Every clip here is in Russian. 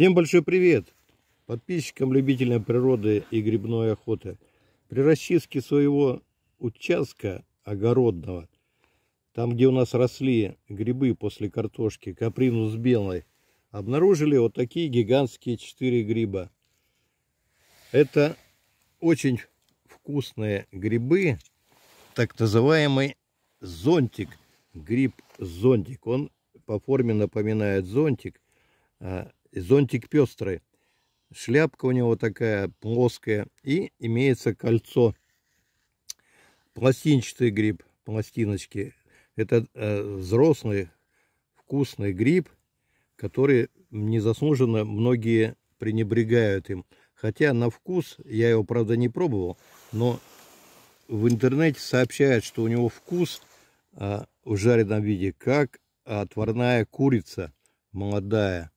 Всем большой привет! Подписчикам любителям природы и грибной охоты. При расчистке своего участка огородного, там где у нас росли грибы после картошки, капринус белой, обнаружили вот такие гигантские четыре гриба. Это очень вкусные грибы, так называемый зонтик, гриб-зонтик. Он по форме напоминает зонтик, а, зонтик пестрый. Шляпка у него такая плоская. И имеется кольцо. Пластинчатый гриб, пластиночки. Это э, взрослый вкусный гриб, который незаслуженно многие пренебрегают им. Хотя на вкус, я его, правда, не пробовал, но в интернете сообщают, что у него вкус а, в жареном виде, как отварная курица молодая.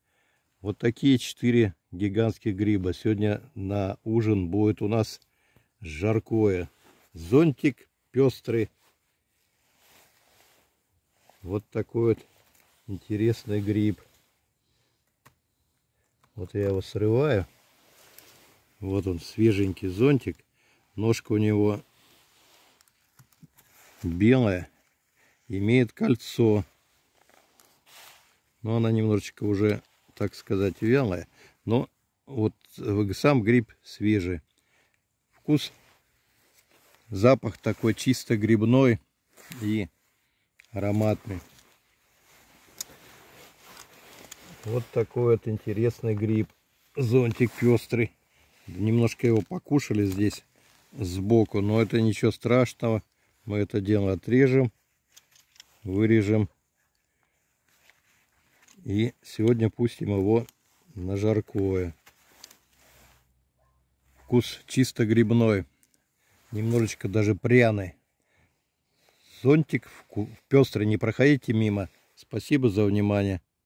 Вот такие четыре гигантских гриба. Сегодня на ужин будет у нас жаркое. Зонтик пестрый. Вот такой вот интересный гриб. Вот я его срываю. Вот он, свеженький зонтик. Ножка у него белая. Имеет кольцо. Но она немножечко уже так сказать, вялая. Но вот э, сам гриб свежий. Вкус, запах такой чисто грибной и ароматный. Вот такой вот интересный гриб. Зонтик пестрый. Немножко его покушали здесь сбоку, но это ничего страшного. Мы это дело отрежем, вырежем и сегодня пустим его на жаркое. Вкус чисто грибной. Немножечко даже пряный. Зонтик в пестрый, не проходите мимо. Спасибо за внимание.